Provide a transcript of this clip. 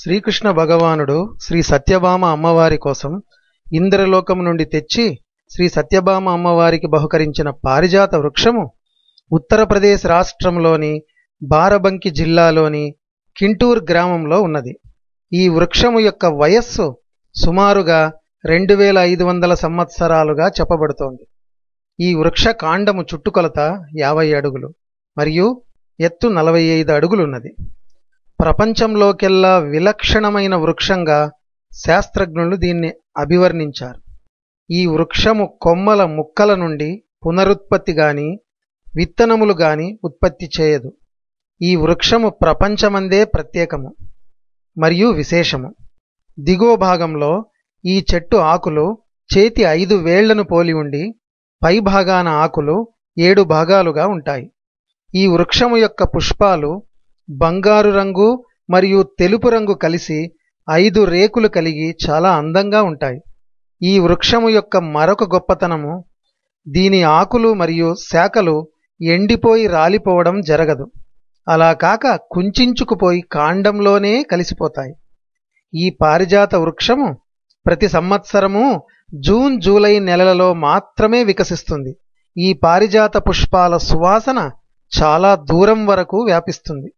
శ్రీకృష్ణ భగవానుడు శ్రీ సత్యభామ అమ్మవారి కోసం ఇంద్రలోకం నుండి తెచ్చి శ్రీ సత్యభామ అమ్మవారికి బహుకరించిన పారిజాత వృక్షము ఉత్తరప్రదేశ్ రాష్ట్రంలోని బారబంకి జిల్లాలోని కింటూర్ గ్రామంలో ఉన్నది ఈ వృక్షము యొక్క వయస్సు సుమారుగా రెండు వేల ఐదు వందల సంవత్సరాలుగా చెప్పబడుతోంది ఈ వృక్ష కాండము చుట్టుకొలత యాభై అడుగులు మరియు ఎత్తు నలభై ఐదు అడుగులున్నది ప్రపంచంలోకెల్లా విలక్షణమైన వృక్షంగా శాస్త్రజ్ఞులు దీన్ని అభివర్ణించారు ఈ వృక్షము కొమ్మల ముక్కల నుండి పునరుత్పత్తి గాని విత్తనములు గాని ఉత్పత్తి చేయదు ఈ వృక్షము ప్రపంచమందే ప్రత్యేకము మరియు విశేషము దిగువ భాగంలో ఈ చెట్టు ఆకులు చేతి ఐదు వేళ్లను పోలి ఉండి పైభాగాన ఆకులు ఏడు భాగాలుగా ఉంటాయి ఈ వృక్షము యొక్క పుష్పాలు బంగారు రంగు మరియు తెలుపు రంగు కలిసి ఐదు రేకులు కలిగి చాలా అందంగా ఉంటాయి ఈ వృక్షము యొక్క మరొక గొప్పతనము దీని ఆకులు మరియు శాఖలు ఎండిపోయి రాలిపోవడం జరగదు అలా కాక కుంచుకుపోయి కాండంలోనే కలిసిపోతాయి ఈ పారిజాత వృక్షము ప్రతి సంవత్సరము జూన్ జూలై నెలలలో మాత్రమే వికసిస్తుంది ఈ పారిజాత పుష్పాల సువాసన చాలా దూరం వరకు వ్యాపిస్తుంది